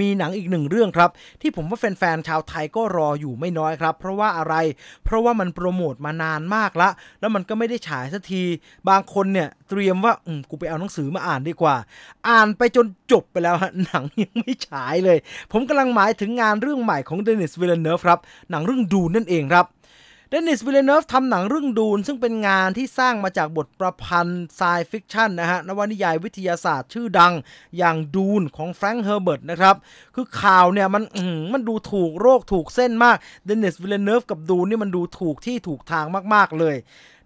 มีหนังอีกหนึ่งเรื่องครับ ที่ผมว่าแฟนๆชาวไทยก็รออยู่ไม่น้อยครับ เพราะว่าอะไรเพราะว่ามันโปรโมทมานานมากละแล้วมันก็ไม่ได้ฉายสักที บางคนเนี่ยเตรียมว่าอืมกูไปเอาหนังสือมาอ่านดีกว่า อ่านไปจนจบไปแล้วฮะหนังยังไม่ฉายเลย ผมกำลังหมายถึงงานเรื่องใหม่ของเดนิสเวลเนฟครับ หนังเรื่องดูนั่นเองครับเดนิสวิลเลนฟทำหนังเรื่องดูน ซึ่งเป็นงานที่สร้างมาจากบทประพันธ์ไซฟิคชันนะฮะนวนิยายวิทยาศาสตร์ ชื่อดังอย่างดูนของแฟรงค์เฮอร์เบิร์ตนะครับ คือข่าวเนี่ยมันมันดูถูกโรคถูกเส้นมากเดนิสวิลเลนฟกับดูนนี่มันดูถูกที่ถูกทางมากๆเลย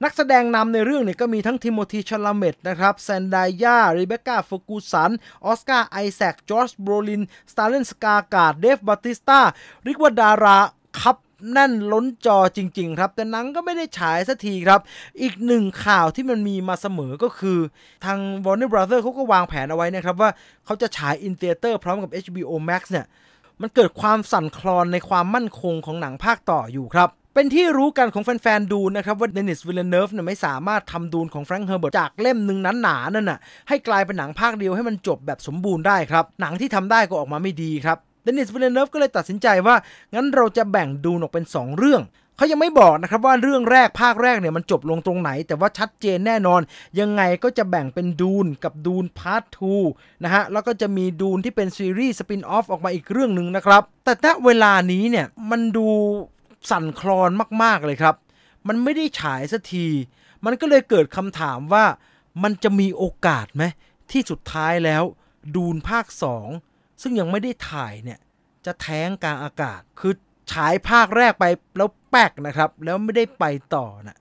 นักแสดงนำในเรื่องเนี่ยก็มีทั้งทิโมธีชลาเมตนะครับแซนดาย่าริเบคก้าฟกูสันออสการ์ไอแซคจอร์จโบรลินสตาร์เลนสกาการดเดฟบัติสตาเรียกว่าดาราคับแน่นล้นจอจริง ๆ ครับ แต่หนังก็ไม่ได้ฉายสักทีครับ อีกหนึ่งข่าวที่มันมีมาเสมอก็คือทาง Warner Brothers เขาก็วางแผนเอาไว้นะครับ ว่าเขาจะฉายอินเตอร์เตอร์พร้อมกับ HBO Max เนี่ย มันเกิดความสั่นคลอนในความมั่นคงของหนังภาคต่ออยู่ครับ เป็นที่รู้กันของแฟนๆดูนะครับ ว่าเดนิสวิลเลเนฟเนี่ยไม่สามารถทำดูนของแฟรงค์เฮอร์เบิร์ตจากเล่มหนึ่งนั้นหนานั่นน่ะให้กลายเป็นหนังภาคเดียวให้มันจบแบบสมบูรณ์ได้ครับหนังที่ทำได้ก็ออกมาไม่ดีครับเดนิสวิลเลนเนฟก็เลยตัดสินใจว่างั้นเราจะแบ่งดูนออกเป็น 2 เรื่อง เขายังไม่บอกนะครับว่าเรื่องแรกภาคแรกเนี่ยมันจบลงตรงไหนแต่ว่าชัดเจนแน่นอน ยังไงก็จะแบ่งเป็นดูนกับดูนพาร์ท2นะฮะแล้วก็จะมีดูนที่เป็นซีรีส์สปินออฟออกมาอีกเรื่องหนึ่งนะครับ แต่ณเวลานี้เนี่ยมันดูสั่นคลอนมากๆเลยครับ มันไม่ได้ฉายสักที มันก็เลยเกิดคำถามว่ามันจะมีโอกาสไหมที่สุดท้ายแล้วดูนภาค2ซึ่งยังไม่ได้ถ่ายเนี่ย จะแท้งกลางอากาศ คือฉายภาคแรกไปแล้วแป๊กนะครับ แล้วไม่ได้ไปต่อนะ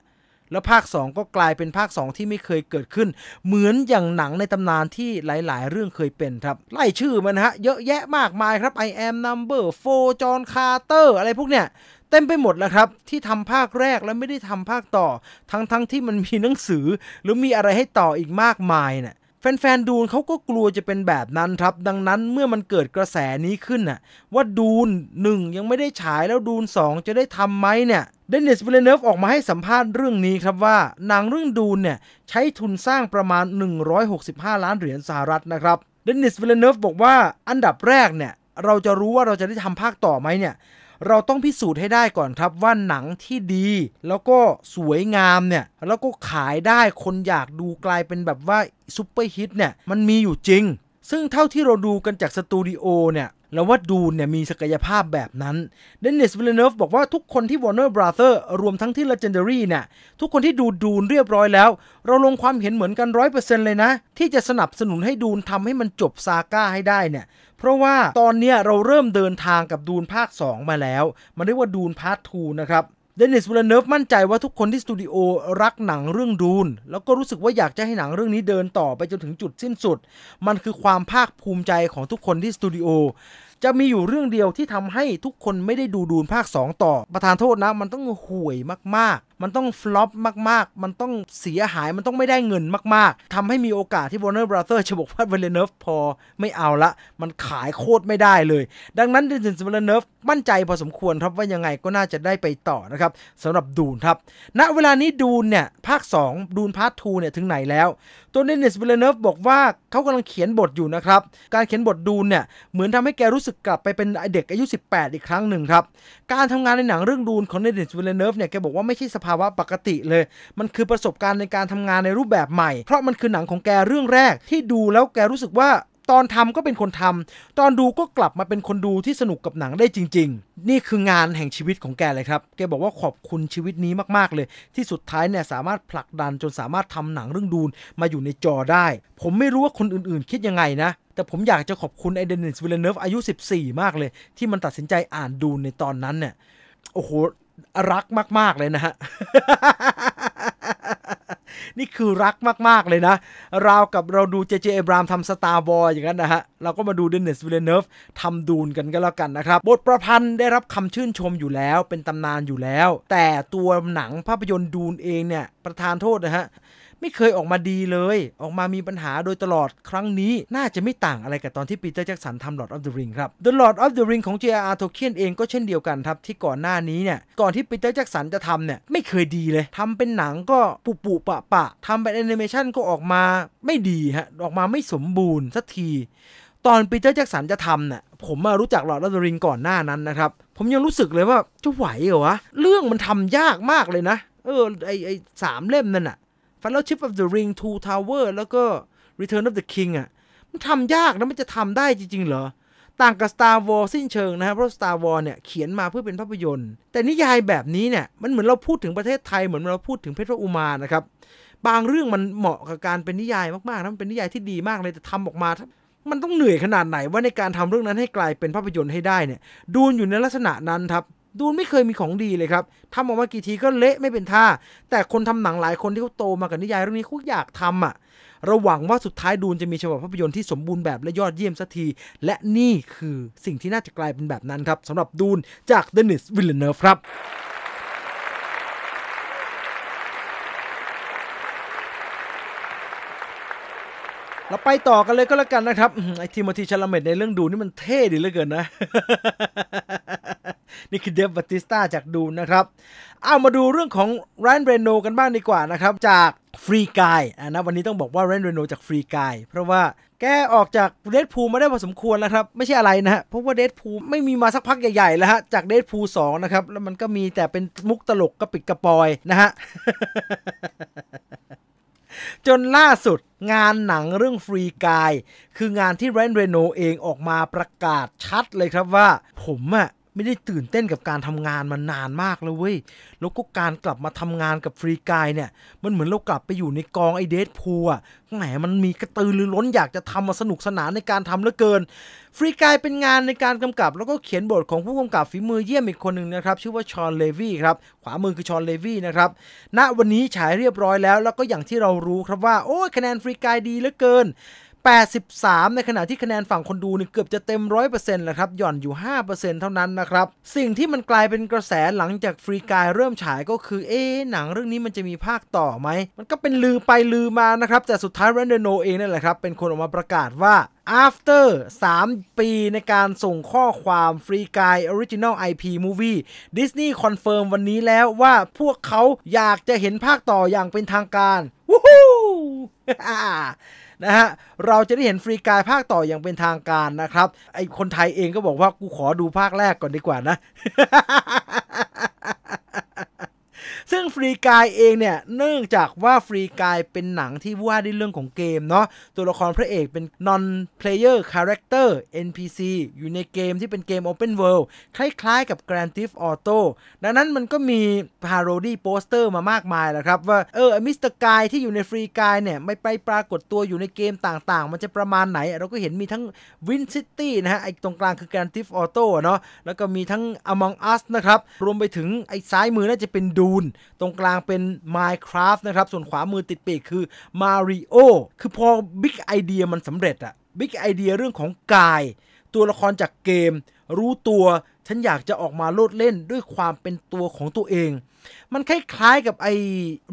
แล้วภาค 2 ก็กลายเป็นภาค 2 ที่ไม่เคยเกิดขึ้น เหมือนอย่างหนังในตำนานที่หลายๆเรื่องเคยเป็นครับไล่ชื่อมันฮะเยอะแยะมากมายครับ I am number 4 John Carter อะไรพวกเนี้ยเต็มไปหมดแล้วครับ ที่ทำภาคแรกแล้วไม่ได้ทำภาคต่อทั้งๆทที่มันมีหนังสือ หรือมีอะไรให้ต่ออีกมากมายเนะี่ยแฟนๆดูนเขาก็กลัวจะเป็นแบบนั้นครับ ดังนั้นเมื่อมันเกิดกระแสนี้ขึ้นน่ะว่าดูนหนึ่งยังไม่ได้ฉายแล้วดูนสองจะได้ทำไหมเนี่ยเดนิสเวลเนฟออกมาให้สัมภาษณ์เรื่องนี้ครับว่าหนังเรื่องดูนเนี่ย ใช้ทุนสร้างประมาณ 165 ล้านเหรียญสหรัฐนะครับเดนิสเวลเนฟบอกว่าอันดับแรกเนี่ย เราจะรู้ว่าเราจะได้ทำภาคต่อไหมเนี่ยเราต้องพิสูจน์ให้ได้ก่อนครับว่าหนังที่ดี แล้วก็สวยงามเนี่ย แล้วก็ขายได้คนอยากดูกลายเป็นแบบว่า ซุปเปอร์ฮิตเนี่ย มันมีอยู่จริง ซึ่งเท่าที่เราดูกันจากสตูดิโอเนี่ยแล้วว่าดูนเนี่ยมีศักยภาพแบบนั้น เดนนิสวิลเลนฟบอกว่าทุกคนที่ Warner Brother รวมทั้งที่ Legendary เนี่ยทุกคนที่ดูดูนเรียบร้อยแล้ว เราลงความเห็นเหมือนกัน้0 0 เลยนะ ที่จะสนับสนุนให้ดูนทำให้มันจบซาก้าให้ได้เนี่ยเพราะว่าตอนเนี้ยเราเริ่มเดินทางกับดูนภาค 2 มาแล้ว มันเรียกว่าดูนพาร์ททูนะครับเดนิสวิลเนฟมั่นใจว่าทุกคนที่สตูดิโอรักหนังเรื่องดูนแล้วก็รู้สึกว่าอยากจะให้หนังเรื่องนี้เดินต่อไปจนถึงจุดสิ้นสุด มันคือความภาคภูมิใจของทุกคนที่สตูดิโอจะมีอยู่เรื่องเดียวที่ทำให้ทุกคนไม่ได้ดูดูนภาค 2 ต่อ ประธานโทษนะ มันต้องห่วยมากมันต้องฟลอปมาก ๆ มันต้องเสียหาย มันต้องไม่ได้เงินมาก ๆ ทำให้มีโอกาสที่ Warner Brothers จะบอกว่า v a l e n e v พอไม่เอาละ มันขายโคตรไม่ได้เลย ดังนั้นดิน v a l e n e v มั่นใจพอสมควรครับว่ายังไงก็น่าจะได้ไปต่อนะครับสำหรับดูนครับ ณ เวลานี้ดูนเนี่ย ภาค 2 ดูนพาร์ทูเนี่ย ถึงไหนแล้ว ตัวเดนิส v a l e n e v บอกว่าเขากำลังเขียนบทอยู่นะครับการเขียนบทดูนเนี่ยเหมือนทำให้แกรู้สึกกลับไปเป็นเด็กอายุ18อีกครั้งหนึ่งครับการทำงานในหนังเรื่องดูนของเดนิส v a l e n e v เนี่ยแกบอกว่าไม่ใช่ภาวะปกติเลย มันคือประสบการณ์ในการทำงานในรูปแบบใหม่ เพราะมันคือหนังของแกเรื่องแรกที่ดูแล้วแกรู้สึกว่าตอนทำก็เป็นคนทำ ตอนดูก็กลับมาเป็นคนดูที่สนุกกับหนังได้จริง ๆ นี่คืองานแห่งชีวิตของแกเลยครับ แกบอกว่าขอบคุณชีวิตนี้มากๆ เลย ที่สุดท้ายเนี่ย สามารถผลักดันจนสามารถทำหนังเรื่องดูนมาอยู่ในจอได้ ผมไม่รู้ว่าคนอื่นๆ คิดยังไงนะ แต่ผมอยากจะขอบคุณไอเดนิสวิลเลเนฟอายุ14 มากเลย ที่มันตัดสินใจอ่านดูนในตอนนั้นเนี่ยโอ้โหรักมาก ๆ เลยนะฮะ นี่คือรักมาก ๆ เลยนะ ราวกับเราดูเจเจเอบรามทำสตาร์บอยอย่างนั้นนะฮะ เราก็มาดูเดนนิสวิลเลเนฟทำดูนกันก็แล้วกันนะครับ บทประพันธ์ได้รับคำชื่นชมอยู่แล้วเป็นตำนานอยู่แล้ว แต่ตัวหนังภาพยนตร์ดูนเองเนี่ย ประธานโทษนะฮะไม่เคยออกมาดีเลย ออกมามีปัญหาโดยตลอดครั้งนี้ น่าจะไม่ต่างอะไรกับตอนที่ปีเตอร์แจ็กสันทำ Lord of the Ring ครับ The Lord of the Ring ของ J.R.R. Tolkien เองก็เช่นเดียวกันครับ ที่ก่อนหน้านี้เนี่ย ก่อนที่ปีเตอร์แจ็กสันจะทำเนี่ย ไม่เคยดีเลยทำเป็นหนังก็ปุปุปะปะทำเป็นแอนิเมชันก็ออกมาไม่ดีฮะ ออกมาไม่สมบูรณ์ สักที ตอนปีเตอร์แจ็กสันจะทำเนี่ยผมมารู้จักหลอดลเดริงก่อนหน้านั้นนะครับผมยังรู้สึกเลยว่าจะไหวเหรอวะเรื่องมันทำยากมากเลยนะ เออไอไอสามเล่มนั่นอะ f e l l ชิ s ออฟเดอะริงทูทาวเวอร์แล้วก็ Return of the King อ่ะมันทำยากนะมันจะทำได้จริงๆเหรอ ต่างกับ Star Wars สิ้นเชิงนะครับ เพราะ Star Wars เนี่ยเขียนมาเพื่อเป็นภาพยนตร์ แต่นิยายแบบนี้เนี่ย มันเหมือนเราพูดถึงประเทศไทยเหมือนเราพูดถึงเพชรอุมานะครับ บางเรื่องมันเหมาะกับการเป็นนิยายมากๆนะมันเป็นนิยายที่ดีมากเลยแต่ทำออกมา มันต้องเหนื่อยขนาดไหนว่าในการทำเรื่องนั้นให้กลายเป็นภาพยนตร์ให้ได้เนี่ยดูอยู่ในลักษณะนั้นครับดูไม่เคยมีของดีเลยครับ ทำออกมากี่ทีก็เละไม่เป็นท่า แต่คนทำหนังหลายคนที่เขาโตมากับนิยายเรื่องนี้เขาอยากทำอ่ะ เราหวังว่าสุดท้ายดูนจะมีฉบับภาพยนตร์ที่สมบูรณ์แบบและยอดเยี่ยมสักที และนี่คือสิ่งที่น่าจะกลายเป็นแบบนั้นครับสำหรับดูนจากเดนิสวิลเลเนอร์ครับ เราไปต่อกันเลยก็แล้วกันนะครับไอทีมอทีชลเมตในเรื่องดูนี่มันเท่ดีเหลือเกินนะนี่คือเดฟบัติสตาจากดูนะครับเอามาดูเรื่องของแรนเรโนกันบ้างดีกว่านะครับ จากฟรีกายนะวันนี้ต้องบอกว่าแรนเรโนจากฟรีกายเพราะว่าแกออกจากเดดพูมาได้พอสมควรแล้วครับ ไม่ใช่อะไรนะฮะเพราะว่าเดดพูไม่มีมาสักพักใหญ่ๆ แล้วฮะจากเดดพูสองนะครับ แล้วมันก็มีแต่เป็นมุกตลกกระปิดกระปอยนะฮะจนล่าสุดงานหนังเรื่องฟรีกายคืองานที่แรนเรโนเองออกมาประกาศชัดเลยครับว่าผมอะไม่ได้ตื่นเต้นกับการทำงานมานานมากแล้วเว้ยแล้วก็การกลับมาทำงานกับฟรีกายเนี่ย มันเหมือนเรากลับไปอยู่ในกองไอเดทพูอะแหม มันมีกระตือรือร้นอยากจะทำมาสนุกสนานในการทำเหลือเกิน ฟรีกายเป็นงานในการกำกับ แล้วก็เขียนบทของผู้กำกับฝีมือเยี่ยมอีกคนหนึ่งนะครับ ชื่อว่าชอนเลวี่ครับ ขวามือคือชอนเลวี่นะครับ ณ วันนี้ฉายเรียบร้อยแล้ว แล้วก็อย่างที่เรารู้ครับว่าโอ้คะแนนฟรีกายดีเหลือเกิน83 ในขณะที่คะแนนฝั่งคนดูนี่เกือบจะเต็ม 100%แล้ครับหย่อนอยู่ 5%เท่านั้นนะครับสิ่งที่มันกลายเป็นกระแสหลังจากฟรีกาย เริ่มฉายก็คือ เอ๊หนังเรื่องนี้มันจะมีภาคต่อไหม มันก็เป็นลือไปลือมานะครับ แต่สุดท้ายแรนเดโนเองนั่นแหละครับ เป็นคนออกมาประกาศว่า after 3 ปีในการส่งข้อความ Free Guy Original IP Movie Disney confirm วันนี้แล้วว่าพวกเขาอยากจะเห็นภาคต่ออย่างเป็นทางการวู้ฮู้นะฮะ เราจะได้เห็นฟรีกายภาคต่ออย่างเป็นทางการนะครับ ไอคนไทยเองก็บอกว่ากูขอดูภาคแรกก่อนดีกว่านะงฟรีกายเองเนี่ยเนื่องจากว่าฟรีกายเป็นหนังที่ว่าด้วยเรื่องของเกมเนาะตัวละครพระเอกเป็น non player character NPC อยู่ในเกมที่เป็นเกม open world คล้าย ๆกับ Grand Theft Auto ดังนั้นมันก็มีพาโรดี้โปสเตอร์มามากมายแล้วครับ ว่าเออมิสเตอร์กายที่อยู่ในฟรีกายเนี่ย ไม่ไปปรากฏตัวอยู่ในเกมต่างๆ มันจะประมาณไหนเราก็เห็นมีทั้ง Win City นะฮะไอ้ตรงกลางคือ Grand Theft Auto เนาะแล้วก็มีทั้ง Among Us นะครับรวมไปถึงไอ้ซ้ายมือน่าจะเป็นดูนตรงกลางเป็น Minecraft นะครับ ส่วนขวามือติดปีกคือ Mario คือพอบิ๊กไอเดียมันสำเร็จอะบิ๊กไอเดียเรื่องของกาย ตัวละครจากเกม รู้ตัวฉันอยากจะออกมาโลดเล่นด้วยความเป็นตัวของตัวเองมันคล้ายๆกับไอ้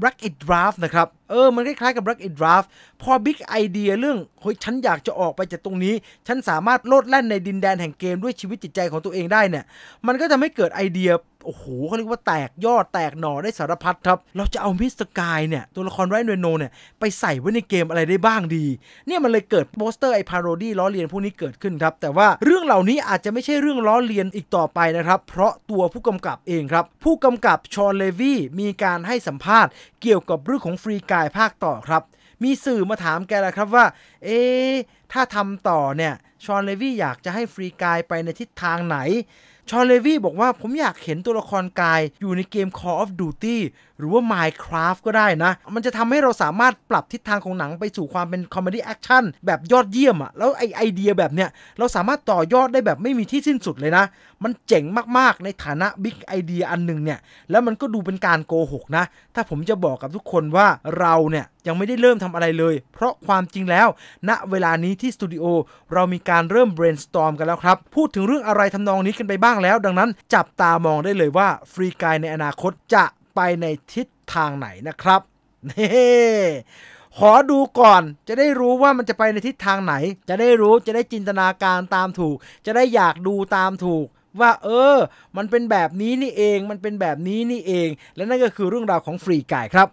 Rack It Draft นะครับ เออ มันคล้ายๆ กับ r ั c k It Draft พอบิ๊กไอเดียเรื่องเฮ้ยฉันอยากจะออกไปจากตรงนี้ ฉันสามารถโลดแล่นในดินแดนแห่งเกมด้วยชีวิตจิตใจของตัวเองได้เนี่ยมันก็จะไม่เกิดไอเดียโอ้โหเขาเรียกว่าแตก ยอดแตกหน่อได้สารพัดครับ เราจะเอามิสเตอร์กายเนี่ย ตัวละครไรเนโนเนี่ยไปใส่ไว้ในเกมอะไรได้บ้างดี เนี่ยมันเลยเกิดโปสเตอร์ไอพาโรดี้ล้อเลียนพวกนี้เกิดขึ้นครับแต่ว่าเรื่องเหล่านี้อาจจะไม่ใช่เรื่องล้อเลียนอีกต่อไปนะครับ เพราะตัวผู้กำกับเองครับผู้กำกับชอนเลวีมีการให้สัมภาษณ์เกี่ยวกับเรื่องของฟรีกายภาคต่อครับ มีสื่อมาถามแกแล้วครับว่า เอ๊ถ้าทำต่อเนี่ย ชอนเลวีอยากจะให้ฟรีกายไปในทิศทางไหนชอเลวีบอกว่าผมอยากเห็นตัวละครกายอยู่ในเกม Call of Duty หรือว่า Minecraft ก็ได้นะ มันจะทำให้เราสามารถปรับทิศทางของหนังไปสู่ความเป็นคอมเมดี้แอคชั่นแบบยอดเยี่ยมอ่ะแล้วไอไอเดียแบบเนี้ยเราสามารถต่อยอดได้แบบไม่มีที่สิ้นสุดเลยนะ มันเจ๋งมากๆในฐานะบิ๊กไอเดียอันหนึ่งเนี่ย แล้วมันก็ดูเป็นการโกหกนะ ถ้าผมจะบอกกับทุกคนว่าเราเนี่ยยังไม่ได้เริ่มทำอะไรเลย เพราะความจริงแล้ว ณ เวลานี้ที่สตูดิโอเรามีการเริ่ม brainstorm กันแล้วครับ พูดถึงเรื่องอะไรทำนองนี้กันไปบ้างแล้ว ดังนั้นจับตามองได้เลยว่า ฟรีกายในอนาคตจะไปในทิศทางไหนนะครับเน่ขอดูก่อน จะได้รู้ว่ามันจะไปในทิศทางไหน จะได้รู้จะได้จินตนาการตามถูก จะได้อยากดูตามถูก ว่าเออ มันเป็นแบบนี้นี่เอง มันเป็นแบบนี้นี่เอง และนั่นก็คือเรื่องราวของฟรีกายครับ